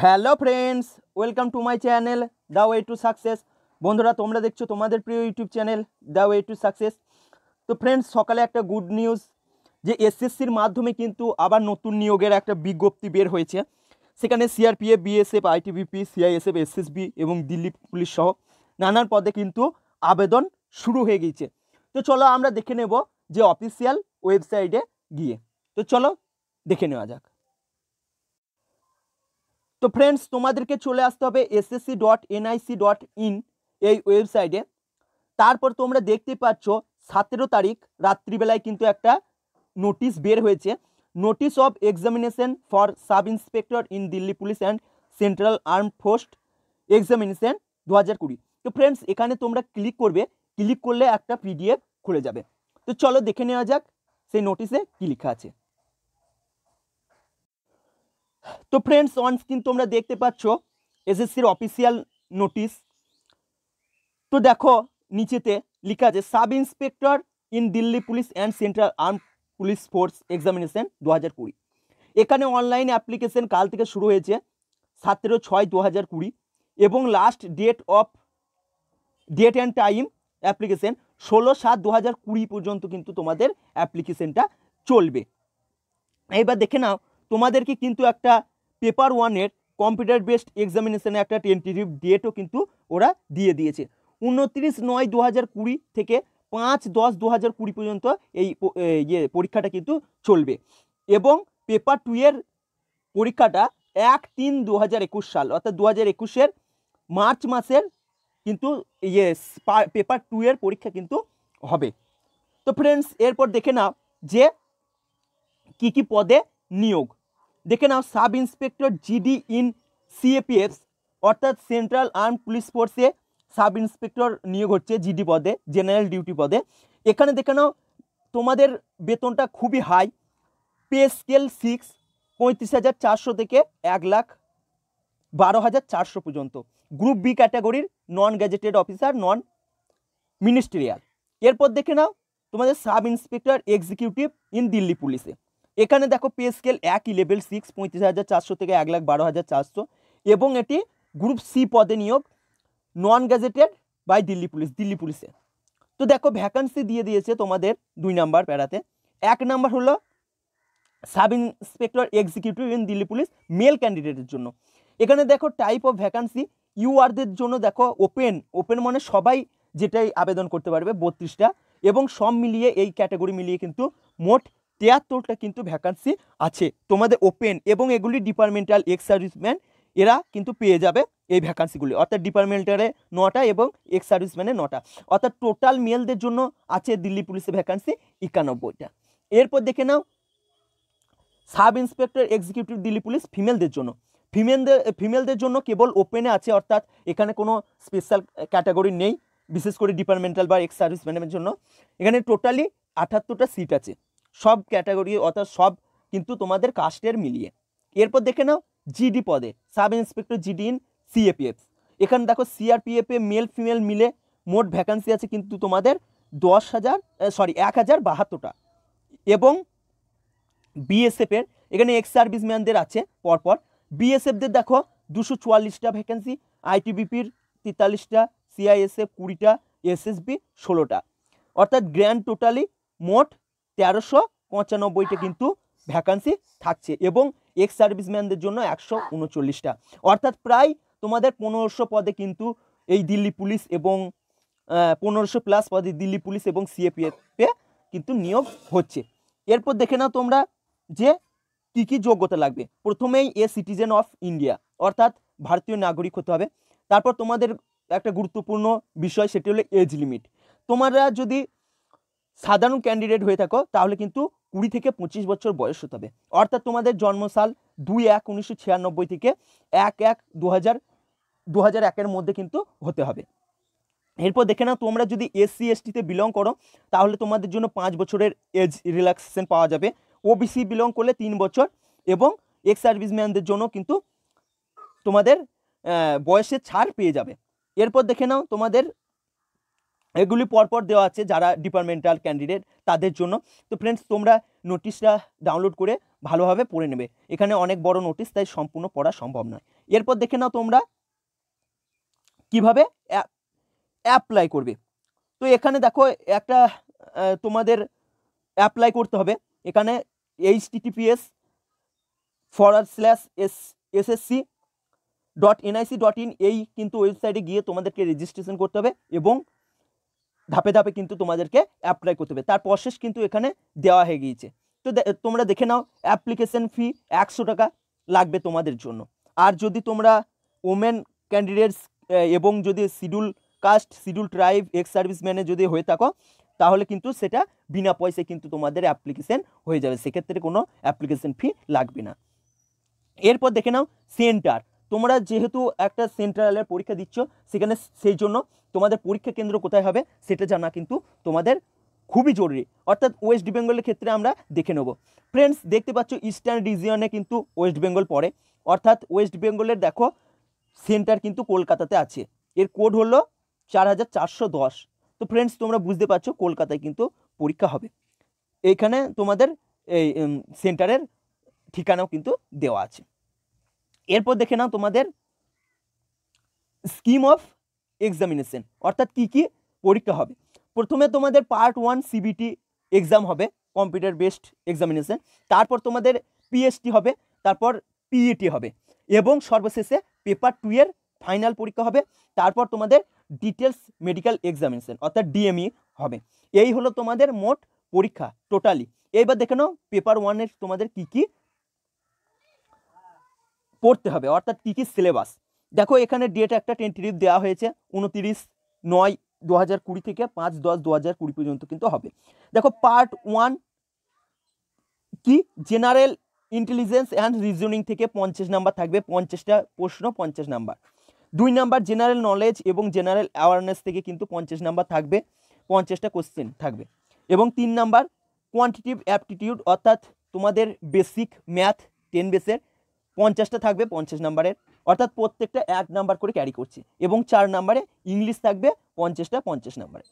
hello friends welcome to my channel the way to success বন্ধুরা তোমরা দেখছো তোমাদের প্রিয় YouTube channel the way to success তো ফ্রেন্ডস সকালে একটা গুড নিউজ যে এসএসসির মাধ্যমে কিন্তু আবার নতুন নিয়োগের একটা বিজ্ঞপ্তি বের হয়েছে সেখানে CRPF BSF ITBP CISF SSB এবং দিল্লি পুলিশ সহ নানান পদে কিন্তু আবেদন শুরু হয়ে গিয়েছে তো চলো আমরা দেখে নেব যে অফিসিয়াল ওয়েবসাইটে গিয়ে তো চলো দেখে নেওয়া যাক তো ফ্রেন্ডস তোমাদেরকে চলে আসতে হবে SSC dot NIC dot in এই ওয়েবসাইটে তারপর তোমরা দেখতে পাচ্ছ সতেরো তারিখ রাত্রিবেলায় কিন্তু একটা নোটিশ বের হয়েছে notice of examination for sub inspector in Delhi police and central arm forces examination দু হাজার কুড়ি তো ফ্রেন্ডস এখানে তোমরা ক্লিক করবে ক্লিক করলে একটা পিডিএফ খুলে যাবে তো চলো দেখে নেওয়া যাক সেই নোটিশে কী লেখা আছে তো ফ্রেন্ডস অন স্ক্রিন তোমরা দেখতে পাচ্ছ এসএসসির অফিসিয়াল নোটিশ তো দেখো নিচেতে লিখা আছে sub inspector in Delhi police and central arm police force examination দু হাজার কুড়ি এখানে অনলাইন অ্যাপ্লিকেশন কাল থেকে শুরু হয়েছে সতেরো ছয় দু হাজার কুড়ি এবং last date of date and time application ষোলো সাত দু হাজার কুড়ি পর্যন্ত কিন্তু তোমাদের অ্যাপ্লিকেশনটা চলবে এবার দেখে নাও তোমাদেরকে কিন্তু একটা পেপার ওয়ানের কম্পিউটার বেসড এক্সামিনেশানে একটা টেন্টেটিভ ডেটও কিন্তু ওরা দিয়ে দিয়েছে উনত্রিশ নয় দু হাজার কুড়ি থেকে পাঁচ দশ দু হাজার কুড়ি পর্যন্ত এই ইয়ে পরীক্ষাটা কিন্তু চলবে এবং পেপার টু এর পরীক্ষাটা এক তিন দু হাজার একুশ সাল অর্থাৎ দু হাজার একুশের মার্চ মাসের কিন্তু ইয়ে পেপার টু এর পরীক্ষা কিন্তু হবে তো ফ্রেন্ডস এরপর দেখে নাও যে কি কি পদে নিয়োগ দেখে নাও sub inspector GD in CAPF অর্থাৎ সেন্ট্রাল আর্ম পুলিশ ফোর্সে সাব ইন্সপেক্টর নিয়োগ হচ্ছে জিডি পদে জেনারেল ডিউটি পদে এখানে দেখে নাও তোমাদের বেতনটা খুবই হাই পে স্কেল সিক্স পঁয়ত্রিশ হাজার চারশো থেকে এক লাখ বারো হাজার চারশো পর্যন্ত গ্রুপ বি ক্যাটাগরির non gazetted officer non ministerial এরপর দেখে নাও তোমাদের sub inspector executive in Delhi পুলিশে এখানে দেখো পে স্কেল একই লেভেল সিক্স পঁয়ত্রিশ হাজার চারশো থেকে এক লাখ বারো হাজার চারশো এবং এটি গ্রুপ সি পদে নিয়োগ non gazetted by Delhi police Delhi পুলিশে তো দেখো ভ্যাকান্সি দিয়ে দিয়েছে তোমাদের দুই নাম্বার প্যারাতে এক নাম্বার হলো sub inspector executive in Delhi police male ক্যান্ডিডেটের জন্য এখানে দেখো টাইপ অফ ভ্যাকান্সি ইউআরদের জন্য দেখো ওপেন ওপেন মানে সবাই যেটাই আবেদন করতে পারবে বত্রিশটা এবং সব মিলিয়ে এই ক্যাটাগরি মিলিয়ে কিন্তু মোট তিয়াত্তরটা কিন্তু ভ্যাকান্সি আছে তোমাদের ওপেন এবং এগুলি ডিপার্টমেন্টাল এক্স সার্ভিসম্যান এরা কিন্তু পেয়ে যাবে এই ভ্যাকান্সিগুলি অর্থাৎ ডিপার্টমেন্টালে নটা এবং এক্স সার্ভিসম্যানে নটা অর্থাৎ টোটাল মেলদের জন্য আছে দিল্লি পুলিশের ভ্যাকান্সি একানব্বইটা এরপর দেখে নাও sub inspector executive Delhi police ফিমেলদের জন্য ফিমেলদের ফিমেলদের জন্য কেবল ওপেনে আছে অর্থাৎ এখানে কোনো স্পেশাল ক্যাটাগরি নেই বিশেষ করে ডিপার্টমেন্টাল বা এক্স সার্ভিস ম্যানের জন্য এখানে টোটালি আঠাত্তরটা সিট আছে সব ক্যাটাগরি অর্থাৎ সব কিন্তু তোমাদের কাস্টের মিলিয়ে এরপর দেখে নাও জিডি পদে sub inspector GD in CAPF এখানে দেখো সিআরপিএফে মেল ফিমেল মিলে মোট ভ্যাকান্সি আছে কিন্তু তোমাদের দশ হাজার সরি এক হাজার বাহাত্তরটা এবং বিএসএফের এখানে এক্স সার্ভিসম্যানদের আছে পরপর বিএসএফদের দেখো দুশো চুয়াল্লিশটা ভ্যাকেন্সি আইটিবিপির তেতাল্লিশটা সিআইএসএফ কুড়িটা এসএসবি ষোলোটা অর্থাৎ গ্র্যান্ড টোটালি মোট তেরোশো পঁচানব্বইটা কিন্তু ভ্যাকান্সি থাকছে এবং এক্স সার্ভিসম্যানদের জন্য একশো উনচল্লিশটা অর্থাৎ প্রায় তোমাদের পনেরোশো পদে কিন্তু এই দিল্লি পুলিশ এবং পনেরোশো প্লাস পদে দিল্লি পুলিশ এবং সিএপিএফে কিন্তু নিয়োগ হচ্ছে এরপর দেখে নাও তোমরা যে কী কী যোগ্যতা লাগবে প্রথমেই এ সিটিজেন অফ ইন্ডিয়া অর্থাৎ ভারতীয় নাগরিক হতে হবে তারপর তোমাদের একটা গুরুত্বপূর্ণ বিষয় সেটি হলো এজ লিমিট তোমরা যদি সাধারণ ক্যান্ডিডেট হয়ে থাকো তাহলে কিন্তু কুড়ি থেকে পঁচিশ বছর বয়স হতে হবে অর্থাৎ তোমাদের জন্মসাল দুই এক উনিশশো ছিয়ানব্বই থেকে এক এক দু হাজার দু হাজার একের মধ্যে কিন্তু হতে হবে এরপর দেখে নাও তোমরা যদি এসসি এসটিতে বিলং করো তাহলে তোমাদের জন্য পাঁচ বছরের এজ রিল্যাক্সেশন পাওয়া যাবে ওবিসি বিলং করলে তিন বছর এবং এক্স সার্ভিসম্যানদের জন্য কিন্তু তোমাদের বয়সের ছাড় পেয়ে যাবে এরপর দেখে নাও তোমাদের এগুলি পরপর দেওয়া আছে যারা ডিপার্টমেন্টাল ক্যান্ডিডেট তাদের জন্য তো ফ্রেন্ডস তোমরা নোটিশটা ডাউনলোড করে ভালোভাবে পড়ে নেবে এখানে অনেক বড় নোটিশ তাই সম্পূর্ণ পড়া সম্ভব নয় এরপর দেখে নাও তোমরা কিভাবে অ্যাপ্লাই করবে তো এখানে দেখো একটা তোমাদের অ্যাপ্লাই করতে হবে এখানে H TTPS forward slash S SSC dot NIC dot in এই কিন্তু ওয়েবসাইটে গিয়ে তোমাদেরকে রেজিস্ট্রেশন করতে হবে এবং ধাপে ধাপে কিন্তু তোমাদেরকে অ্যাপ্লাই করতে হবে তার প্রসেস কিন্তু এখানে দেওয়া হয়ে গিয়েছে তো তোমরা দেখে নাও অ্যাপ্লিকেশন ফি একশো টাকা লাগবে তোমাদের জন্য আর যদি তোমরা ওমেন ক্যান্ডিডেটস এবং যদি schedule caste schedule tribe ex service ম্যানে যদি হয়ে থাকো তাহলে কিন্তু সেটা বিনা পয়সায় কিন্তু তোমাদের অ্যাপ্লিকেশন হয়ে যাবে সেক্ষেত্রে কোনো অ্যাপ্লিকেশন ফি লাগবে না এরপর দেখে নাও সেন্টার তোমরা যেহেতু একটা সেন্ট্রালের পরীক্ষা দিচ্ছ সেখানে সেই জন্য তোমাদের পরীক্ষা কেন্দ্র কোথায় হবে সেটা জানা কিন্তু তোমাদের খুবই জরুরি অর্থাৎ ওয়েস্ট বেঙ্গলের ক্ষেত্রে আমরা দেখে নেব ফ্রেন্ডস দেখতে পাচ্ছ ইস্টার্ন রিজিয়নে কিন্তু ওয়েস্ট বেঙ্গল পড়ে অর্থাৎ ওয়েস্ট বেঙ্গলের দেখো সেন্টার কিন্তু কলকাতাতে আছে এর কোড হলো চার হাজার চারশো দশ তো ফ্রেন্ডস তোমরা বুঝতে পারছো কলকাতায় কিন্তু পরীক্ষা হবে এইখানে তোমাদের এই সেন্টারের ঠিকানাও কিন্তু দেওয়া আছে এরপর দেখে নাও তোমাদের স্কিম অফ এক্সামিনেশন অর্থাৎ কি কি পরীক্ষা হবে প্রথমে তোমাদের পার্ট ওয়ান সিবিটি এক্সাম হবে কম্পিউটার বেসড এক্সামিনেশন তারপর তোমাদের পিএসটি হবে তারপর পিইটি e হবে এবং সর্বশেষে পেপার টু এর ফাইনাল পরীক্ষা হবে তারপর তোমাদের ডিটেলস মেডিকেল এক্সামিনেশন অর্থাৎ ডিএমই e হবে এই হলো তোমাদের মোট পরীক্ষা টোটালি এইবার দেখে নাও পেপার ওয়ানের তোমাদের কি কি পড়তে হবে অর্থাৎ কি কি সিলেবাস দেখো এখানে ডেট একটা টেন্টেটিভ দেওয়া হয়েছে উনতিরিশ নয় দু হাজার কুড়ি থেকে পাঁচ দশ দু হাজার কুড়ি পর্যন্ত কিন্তু হবে দেখো পার্ট ওয়ান কি জেনারেল ইন্টেলিজেন্স অ্যান্ড রিজনিং থেকে পঞ্চাশ নাম্বার থাকবে পঞ্চাশটা প্রশ্ন পঞ্চাশ নাম্বার দুই নাম্বার জেনারেল নলেজ এবং জেনারেল অ্যাওয়ারনেস থেকে কিন্তু পঞ্চাশ নাম্বার থাকবে পঞ্চাশটা কোশ্চেন থাকবে এবং তিন নাম্বার কোয়ান্টিটিভ অ্যাপটিটিউড অর্থাৎ তোমাদের বেসিক ম্যাথ টেন বেসের পঞ্চাশটা থাকবে পঞ্চাশ নাম্বারের অর্থাৎ প্রত্যেকটা এক নাম্বার করে ক্যারি করছি এবং চার নাম্বারে ইংলিশ থাকবে পঞ্চাশটা পঞ্চাশ নাম্বারে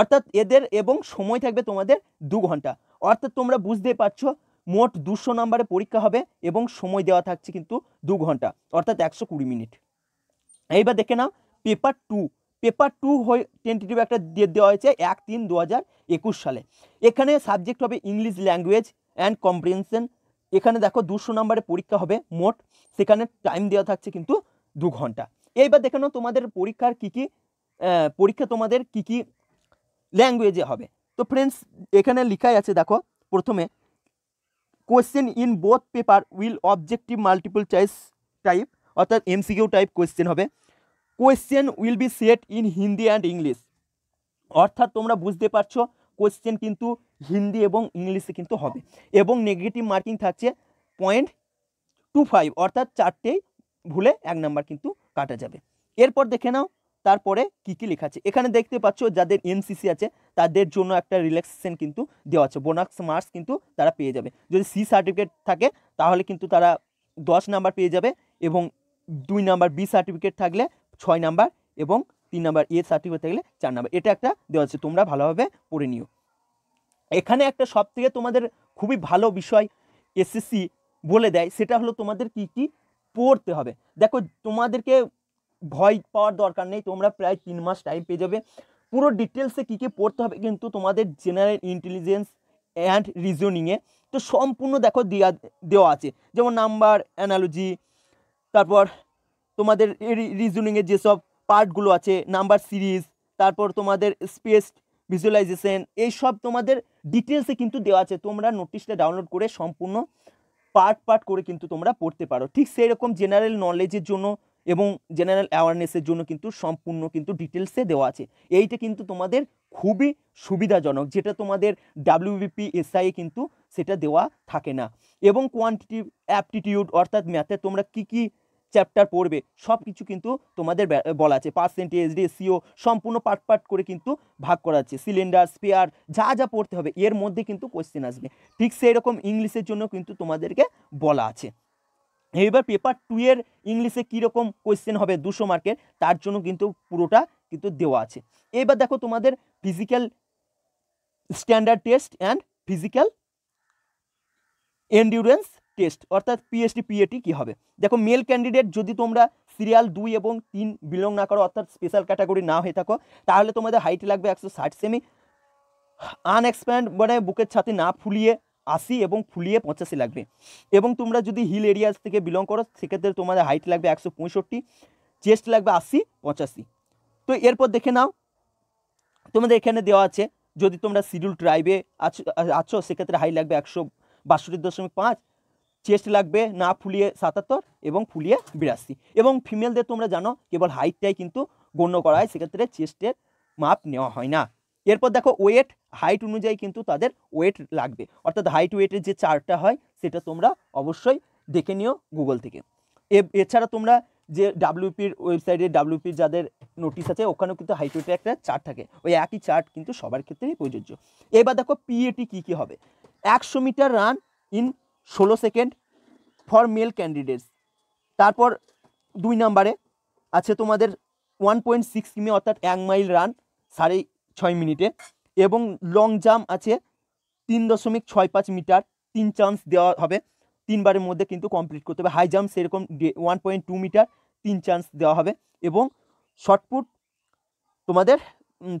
অর্থাৎ এদের এবং সময় থাকবে তোমাদের দু ঘন্টা অর্থাৎ তোমরা বুঝতেই পারছো মোট দুশো নাম্বারে পরীক্ষা হবে এবং সময় দেওয়া থাকছে কিন্তু দু ঘন্টা অর্থাৎ একশো কুড়ি মিনিট এইবার দেখে নাও পেপার টু পেপার টু হয়ে টেন্টেটিভ একটা দিয়ে দেওয়া হয়েছে এক তিন দু সালে এখানে সাবজেক্ট হবে ইংলিশ ল্যাঙ্গুয়েজ অ্যান্ড কম্প্রিহেনশন এখানে দেখো দুশো নম্বরে পরীক্ষা হবে মোট সেখানে টাইম দেওয়া থাকছে কিন্তু দু ঘন্টা এইবার দেখে নাও তোমাদের পরীক্ষার কী কী পরীক্ষা তোমাদের কী কী ল্যাঙ্গুয়েজে হবে তো ফ্রেন্ডস এখানে লেখাই আছে দেখো প্রথমে question in both paper will objective multiple choice type অর্থাৎ এমসিকিউ টাইপ কোয়েশ্চেন হবে question will be set in Hindi and English অর্থাৎ তোমরা বুঝতে পারছো কোয়েশ্চেন কিন্তু হিন্দি এবং ইংলিশে কিন্তু হবে এবং নেগেটিভ মার্কিং থাকছে পয়েন্ট টু ফাইভ অর্থাৎ চারটেই ভুলে এক নাম্বার কিন্তু কাটা যাবে এরপর দেখে নাও তারপরে কী কী লেখা আছে এখানে দেখতে পাচ্ছ যাদের এনসিসি আছে তাদের জন্য একটা রিল্যাক্সেশন কিন্তু দেওয়া আছে বোনাক্স মার্কস কিন্তু তারা পেয়ে যাবে যদি সি সার্টিফিকেট থাকে তাহলে কিন্তু তারা দশ নাম্বার পেয়ে যাবে এবং দুই নাম্বার বি সার্টিফিকেট থাকলে ছয় নাম্বার এবং তিন নাম্বার এ সার্টিফিকেট থাকলে চার নাম্বার এটা একটা দেওয়া আছে তোমরা ভালোভাবে পড়ে নিও এখানে একটা সব থেকে তোমাদের খুবই ভালো বিষয় এসএসসি বলে দেয় সেটা হলো তোমাদের কি কি পড়তে হবে দেখো তোমাদেরকে ভয় পাওয়ার দরকার নেই তোমরা প্রায় তিন মাস টাইম পেয়ে যাবে পুরো ডিটেলসে কী কী পড়তে হবে কিন্তু তোমাদের জেনারেল ইন্টেলিজেন্স অ্যান্ড রিজনিংয়ে তো সম্পূর্ণ দেখো দেওয়া দেওয়া আছে যেমন নাম্বার অ্যানালজি তারপর তোমাদের রিজনিংয়ের যেসব পার্টগুলো আছে নাম্বার সিরিজ তারপর তোমাদের স্পেস ভিজুয়ালাইজেশন এই সব তোমাদের ডিটেলসে কিন্তু দেওয়া আছে তোমরা নোটিশটা ডাউনলোড করে সম্পূর্ণ পার্ট পার্ট করে কিন্তু তোমরা পড়তে পারো ঠিক সেই রকম জেনারেল নলেজের জন্য এবং জেনারেল অ্যাওয়ারনেসের জন্য কিন্তু সম্পূর্ণ কিন্তু ডিটেলসে দেওয়া আছে এইটা কিন্তু তোমাদের খুবই সুবিধাজনক যেটা তোমাদের ডাব্লিউবিপি এসআই কিন্তু সেটা দেওয়া থাকে না এবং কোয়ান্টিটিভ অ্যাপটিটিউড অর্থাৎ ম্যাথে তোমরা কি কী চ্যাপ্টার পড়বে সব কিছু কিন্তু তোমাদের বলা আছে পার্সেন্টেজ রেশিও সম্পূর্ণ পার্ট পার্ট করে কিন্তু ভাগ করা আছে সিলিন্ডার স্পেয়ার যা যা পড়তে হবে এর মধ্যে কিন্তু কোয়েশ্চেন আসবে ঠিক সেই রকম ইংলিশের জন্য কিন্তু তোমাদেরকে বলা আছে এইবার পেপার টু এর ইংলিশে কীরকম কোয়েশ্চেন হবে দুশো মার্কের তার জন্য কিন্তু পুরোটা কিন্তু দেওয়া আছে এবার দেখো তোমাদের physical standard test and physical endurance test অর্থাৎ পিএসটি পিএটি কী হবে দেখো মেল ক্যান্ডিডেট যদি তোমরা সিরিয়াল দুই এবং তিন বিলং না করো অর্থাৎ স্পেশাল ক্যাটাগরি না হয়ে থাকো তাহলে তোমাদের হাইট লাগবে একশো ষাট সেমি আনএক্সপ্যান্ড মানে বুকের ছাতি না ফুলিয়ে আশি এবং ফুলিয়ে পঁচাশি লাগবে এবং তোমরা যদি হিল এরিয়াস থেকে বিলং করো সেক্ষেত্রে তোমাদের হাইট লাগবে একশো পঁয়ষট্টি চেস্ট লাগবে আশি পঁচাশি তো এরপর দেখে নাও তোমাদের এখানে দেওয়া আছে যদি তোমরা শিডিউল ট্রাইবে আছো আছো সেক্ষেত্রে হাই লাগবে একশো বাষট্টি দশমিক পাঁচ চেস্ট লাগবে না ফুলিয়ে সাতাত্তর এবং ফুলিয়ে বিরাশি এবং ফিমেলদের তোমরা জানো কেবল হাইটটাই কিন্তু গণ্য করা হয় সেক্ষেত্রে চেস্টের মাপ নেওয়া হয় না এরপর দেখো ওয়েট হাইট অনুযায়ী কিন্তু তাদের ওয়েট লাগবে অর্থাৎ হাইট ওয়েটের যে চার্টটা হয় সেটা তোমরা অবশ্যই দেখে নিও গুগল থেকে এছাড়া তোমরা যে ডাব্লিউপির ওয়েবসাইটে ডাব্লিউপির যাদের নোটিশ আছে ওখানেও কিন্তু হাইট ওয়েটের একটা চার্ট থাকে ওই একই চার্ট কিন্তু সবার ক্ষেত্রেই প্রযোজ্য এবার দেখো পিএটি কী কী হবে একশো মিটার রান ইন ষোলো সেকেন্ড ফর মেল ক্যান্ডিডেটস তারপর দুই নাম্বারে আছে তোমাদের ওয়ান পয়েন্ট সিক্স কিমি অর্থাৎ এক মাইল রান সাড়ে ছয় মিনিটে এবং লং জাম্প আছে তিন দশমিক ছয় পাঁচ মিটার তিন চান্স দেওয়া হবে তিনবারের মধ্যে কিন্তু কমপ্লিট করতে হবে হাই জাম্প সেরকম ওয়ান পয়েন্ট টু মিটার তিন চান্স দেওয়া হবে এবং শর্টপুট তোমাদের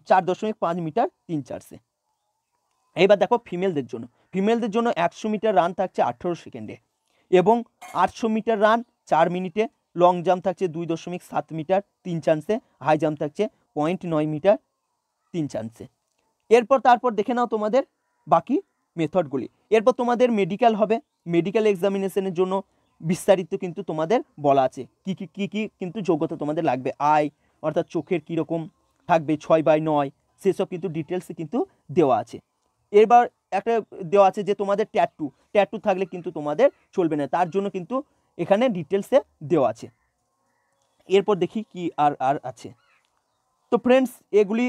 চার দশমিক পাঁচ মিটার তিন চার্সে এবার দেখো ফিমেলদের জন্য ফিমেলদের জন্য একশো মিটার রান থাকছে আঠেরো সেকেন্ডে এবং আটশো মিটার রান চার মিনিটে লং জাম্প থাকছে দুই দশমিক সাত মিটার তিন চান্সে হাই জাম্প থাকছে পয়েন্ট নয় মিটার তিন চান্সে এরপর তারপর দেখে নাও তোমাদের বাকি মেথডগুলি এরপর তোমাদের মেডিকেল হবে মেডিকেল এক্সামিনেশনের জন্য বিস্তারিত কিন্তু তোমাদের বলা আছে কি কি কি কি কিন্তু যোগ্যতা তোমাদের লাগবে আয় অর্থাৎ চোখের কীরকম থাকবে ছয় বাই নয় সেসব কিন্তু ডিটেলসে কিন্তু দেওয়া আছে এবার একটা দেওয়া আছে যে তোমাদের ট্যাটু ট্যাটু থাকলে কিন্তু তোমাদের চলবে না তার জন্য কিন্তু এখানে ডিটেলসে দেওয়া আছে এরপর দেখি কি আর আর আছে তো ফ্রেন্ডস এগুলি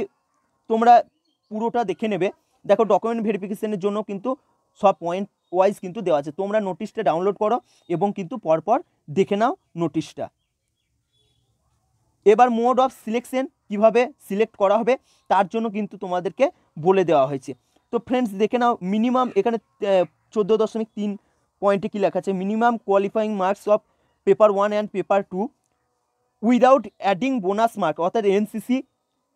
তোমরা পুরোটা দেখে নেবে দেখো ডকুমেন্ট ভেরিফিকেশনের জন্য কিন্তু সব পয়েন্ট ওয়াইজ কিন্তু দেওয়া আছে তোমরা নোটিশটা ডাউনলোড করো এবং কিন্তু পরপর দেখে নাও নোটিশটা এবার মোড অফ সিলেকশন কিভাবে সিলেক্ট করা হবে তার জন্য কিন্তু তোমাদেরকে বলে দেওয়া হয়েছে তো ফ্রেন্ডস দেখে নাও মিনিমাম এখানে চোদ্দো দশমিক তিন পয়েন্টে কী লেখা আছে minimum qualifying marks of paper one and paper two without adding bonus mark অর্থাৎ এনসিসি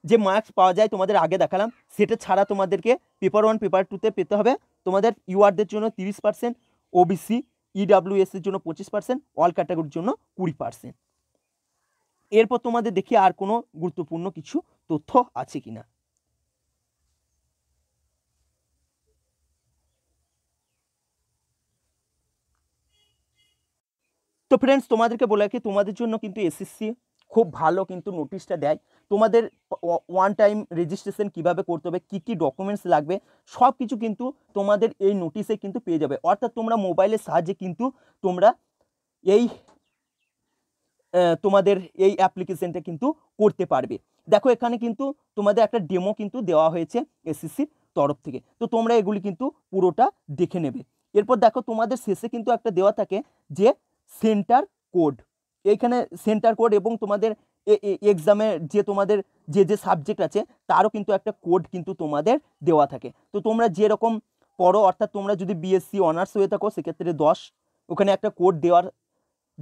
যে মার্কস পাওয়া যায় তোমাদের আগে দেখালাম সেটা ছাড়া তোমাদেরকে পেপার ওয়ান পেপার টুতে পেতে হবে তোমাদের ইউআরদের জন্য তিরিশ পার্সেন্ট ওবিসি ইডাব্লিউএসের জন্য পঁচিশ পার্সেন্ট অল ক্যাটাগরির জন্য কুড়ি পার্সেন্ট এরপর তোমাদের দেখি আর কোনো গুরুত্বপূর্ণ কিছু তথ্য আছে কিনা তো ফ্রেন্ডস তোমাদেরকে বলে রাখি তোমাদের জন্য কিন্তু এসএসসি খুব ভালো কিন্তু নোটিশটা দেয় তোমাদের ওয়ান টাইম রেজিস্ট্রেশন কিভাবে করতে হবে কী কী ডকুমেন্টস লাগবে সব কিছু কিন্তু তোমাদের এই নোটিশে কিন্তু পেয়ে যাবে অর্থাৎ তোমরা মোবাইলের সাহায্যে কিন্তু তোমরা এই তোমাদের এই অ্যাপ্লিকেশনটা কিন্তু করতে পারবে দেখো এখানে কিন্তু তোমাদের একটা ডেমো কিন্তু দেওয়া হয়েছে এসএসসির তরফ থেকে তো তোমরা এগুলি কিন্তু পুরোটা দেখে নেবে এরপর দেখো তোমাদের শেষে কিন্তু একটা দেওয়া থাকে যে সেন্টার কোড এইখানে সেন্টার কোড এবং তোমাদের এক্সামে যে তোমাদের যে যে সাবজেক্ট আছে তারও কিন্তু একটা কোড কিন্তু তোমাদের দেওয়া থাকে তো তোমরা যেরকম পড়ো অর্থাৎ তোমরা যদি বিএসসি অনার্স হয়ে থাকো সেক্ষেত্রে দশ ওখানে একটা কোড দেওয়ার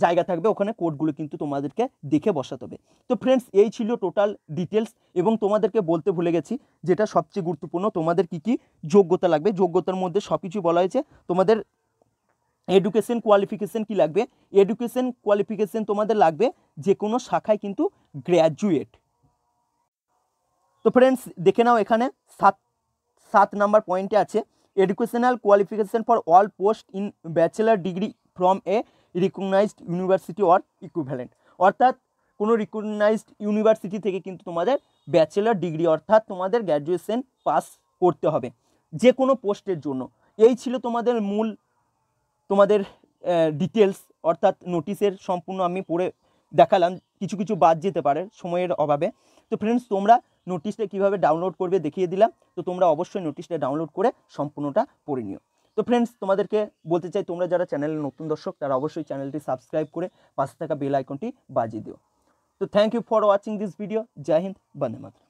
জায়গা থাকবে ওখানে কোডগুলো কিন্তু তোমাদেরকে দেখে বসাতে হবে তো ফ্রেন্ডস এই ছিল টোটাল ডিটেলস এবং তোমাদেরকে বলতে ভুলে গেছি যেটা সবচেয়ে গুরুত্বপূর্ণ তোমাদের কি কি যোগ্যতা লাগবে যোগ্যতার মধ্যে সব কিছু বলা হয়েছে তোমাদের এডুকেশন কোয়ালিফিকেশান কি লাগবে এডুকেশন কোয়ালিফিকেশান তোমাদের লাগবে যে কোনো শাখায় কিন্তু গ্র্যাজুয়েট তো ফ্রেন্ডস দেখে নাও এখানে সাত সাত নাম্বার পয়েন্টে আছে educational qualification for all post in bachelor degree from a recognised university or equivalent অর্থাৎ কোনো রিকগনাইজড ইউনিভার্সিটি থেকে কিন্তু তোমাদের ব্যাচেলার ডিগ্রি অর্থাৎ তোমাদের গ্র্যাজুয়েশন পাস করতে হবে যে কোনো পোস্টের জন্য এই ছিল তোমাদের মূল তোমাদের ডিটেলস অর্থাৎ নোটিশের সম্পূর্ণ আমি পড়ে দেখালাম কিছু কিছু বাদ যেতে পারে সময়ের অভাবে তো ফ্রেন্ডস তোমরা নোটিশটা কিভাবে ডাউনলোড করবে দেখিয়ে দিলাম তো তোমরা অবশ্যই নোটিশটা ডাউনলোড করে সম্পূর্ণটা পড়ে নিও তো ফ্রেন্ডস তোমাদেরকে বলতে চাই তোমরা যারা চ্যানেলে নতুন দর্শক তারা অবশ্যই চ্যানেলটি সাবস্ক্রাইব করে পাশে থাকা বেল আইকনটি বাজিয়ে দিও তো thank you for watching this video Jai Hind Vande Mataram